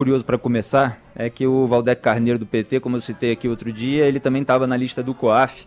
curioso para começar é que o Valdec Carneiro do PT, como eu citei aqui outro dia, ele também estava na lista do COAF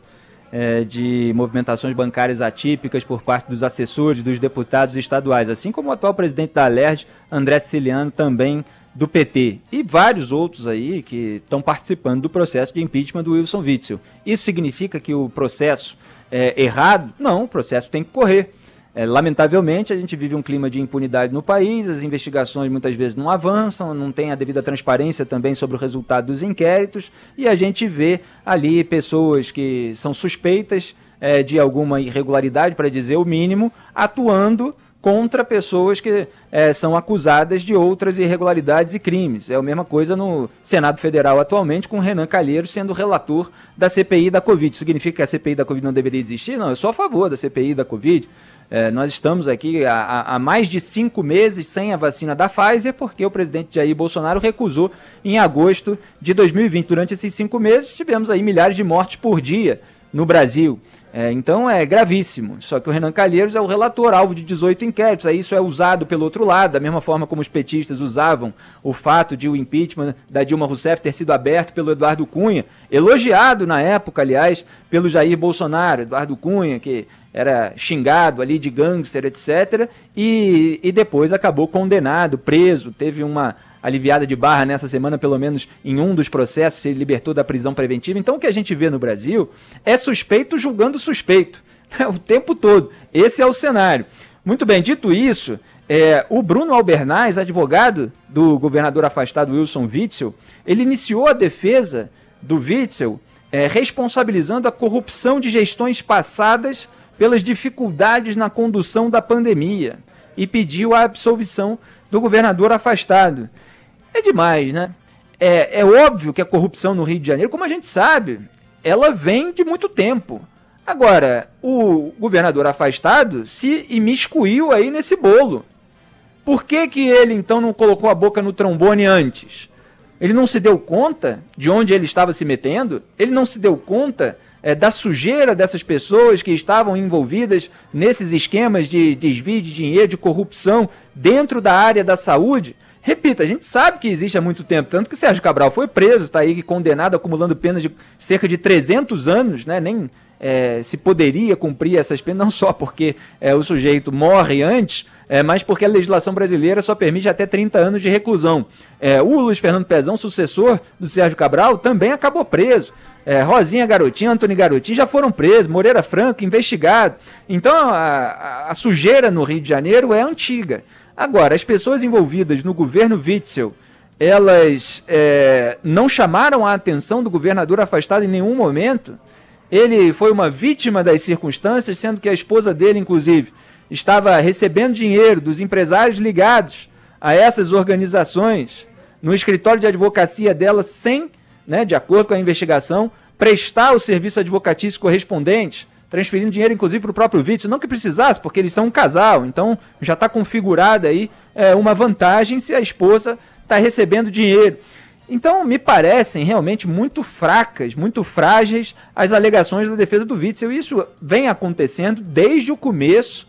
é, de movimentações bancárias atípicas por parte dos assessores, dos deputados estaduais, assim como o atual presidente da Alerj, André Ciliano, também do PT e vários outros aí que estão participando do processo de impeachment do Wilson Witzel. Isso significa que o processo é errado? Não, o processo tem que correr. É, lamentavelmente, a gente vive um clima de impunidade no país, as investigações muitas vezes não avançam, não tem a devida transparência também sobre o resultado dos inquéritos, e a gente vê ali pessoas que são suspeitas é, de alguma irregularidade, para dizer o mínimo, atuando contra pessoas que é, são acusadas de outras irregularidades e crimes. É a mesma coisa no Senado Federal atualmente, com Renan Calheiros sendo relator da CPI da Covid. Significa que a CPI da Covid não deveria existir? Não, eu sou a favor da CPI da Covid. É, nós estamos aqui há, há, mais de cinco meses sem a vacina da Pfizer, porque o presidente Jair Bolsonaro recusou em agosto de 2020. Durante esses cinco meses, tivemos aí milhares de mortes por dia no Brasil. É, então é gravíssimo. Só que o Renan Calheiros é o relator, alvo de 18 inquéritos. Aí isso é usado pelo outro lado, da mesma forma como os petistas usavam o fato de o impeachment da Dilma Rousseff ter sido aberto pelo Eduardo Cunha, elogiado na época, aliás, pelo Jair Bolsonaro. Eduardo Cunha, que era xingado ali de gangster, etc. E, e depois acabou condenado, preso, teve uma aliviada de barra nessa semana, pelo menos em um dos processos, se libertou da prisão preventiva. Então o que a gente vê no Brasil é suspeito julgando suspeito né, o tempo todo. Esse é o cenário. Muito bem, dito isso, é, o Bruno Albernaz, advogado do governador afastado Wilson Witzel, ele iniciou a defesa do Witzel é, responsabilizando a corrupção de gestões passadas pelas dificuldades na condução da pandemia e pediu a absolvição do governador afastado é demais, né? É, é óbvio que a corrupção no Rio de Janeiro, como a gente sabe, ela vem de muito tempo. Agora, o governador afastado se imiscuiu aí nesse bolo. Por que, que ele então não colocou a boca no trombone antes? Ele não se deu conta de onde ele estava se metendo? Ele não se deu conta é, da sujeira dessas pessoas que estavam envolvidas nesses esquemas de desvio de dinheiro, de corrupção dentro da área da saúde? Repita, a gente sabe que existe há muito tempo, tanto que Sérgio Cabral foi preso, está aí condenado, acumulando pena de cerca de 300 anos, né? Nem é, se poderia cumprir essas penas, não só porque é, o sujeito morre antes, é, mas porque a legislação brasileira só permite até 30 anos de reclusão. É, o Luiz Fernando Pezão, sucessor do Sérgio Cabral, também acabou preso. É, Rosinha Garotinho, Antônio Garotinho já foram presos, Moreira Franco investigado. Então a, a, a sujeira no Rio de Janeiro é antiga. Agora, as pessoas envolvidas no governo Witzel, elas é, não chamaram a atenção do governador afastado em nenhum momento. Ele foi uma vítima das circunstâncias, sendo que a esposa dele, inclusive, estava recebendo dinheiro dos empresários ligados a essas organizações no escritório de advocacia dela sem, né, de acordo com a investigação, prestar o serviço advocatício correspondente transferindo dinheiro, inclusive, para o próprio Vítor. Não que precisasse, porque eles são um casal, então já está configurada aí é, uma vantagem se a esposa está recebendo dinheiro. Então, me parecem realmente muito fracas, muito frágeis as alegações da defesa do Witzel. Isso vem acontecendo desde o começo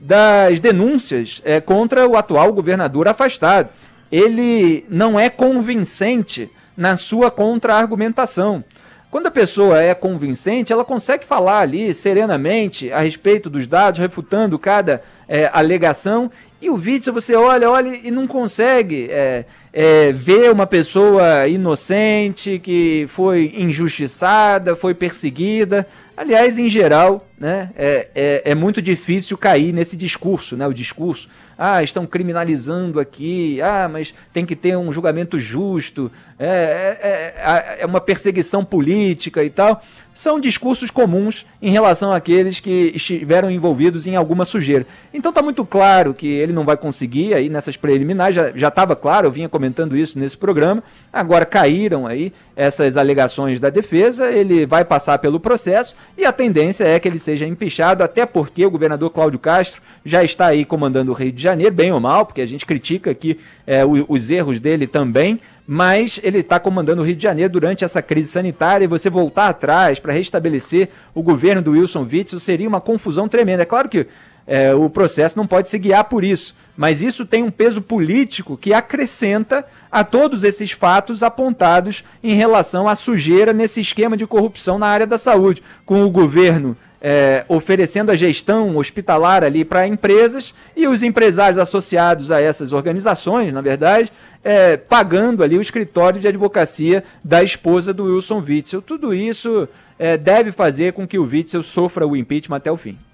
das denúncias é, contra o atual governador afastado. Ele não é convincente na sua contra-argumentação. Quando a pessoa é convincente, ela consegue falar ali serenamente a respeito dos dados, refutando cada é, alegação. E o Witzel, você olha, olha e não consegue é, é, ver uma pessoa inocente, que foi injustiçada, foi perseguida. Aliás, em geral, né, é, é, é muito difícil cair nesse discurso, né, o discurso ah, estão criminalizando aqui, ah, mas tem que ter um julgamento justo, é, é, é, é uma perseguição política e tal, são discursos comuns em relação àqueles que estiveram envolvidos em alguma sujeira. Então está muito claro que ele não vai conseguir aí nessas preliminares, já estava claro, eu vinha comentando isso nesse programa, agora caíram aí essas alegações da defesa, ele vai passar pelo processo e a tendência é que ele seja empichado, até porque o governador Cláudio Castro já está aí comandando o Rio de Janeiro, bem ou mal, porque a gente critica aqui é, os erros dele também, mas ele está comandando o Rio de Janeiro durante essa crise sanitária e você voltar atrás para restabelecer o governo do Wilson Witzel seria uma confusão tremenda. É claro que é, o processo não pode se guiar por isso, mas isso tem um peso político que acrescenta a todos esses fatos apontados em relação à sujeira nesse esquema de corrupção na área da saúde, com o governo é, oferecendo a gestão hospitalar ali para empresas e os empresários associados a essas organizações, na verdade, é, pagando ali o escritório de advocacia da esposa do Wilson Witzel. Tudo isso é, deve fazer com que o Witzel sofra o impeachment até o fim.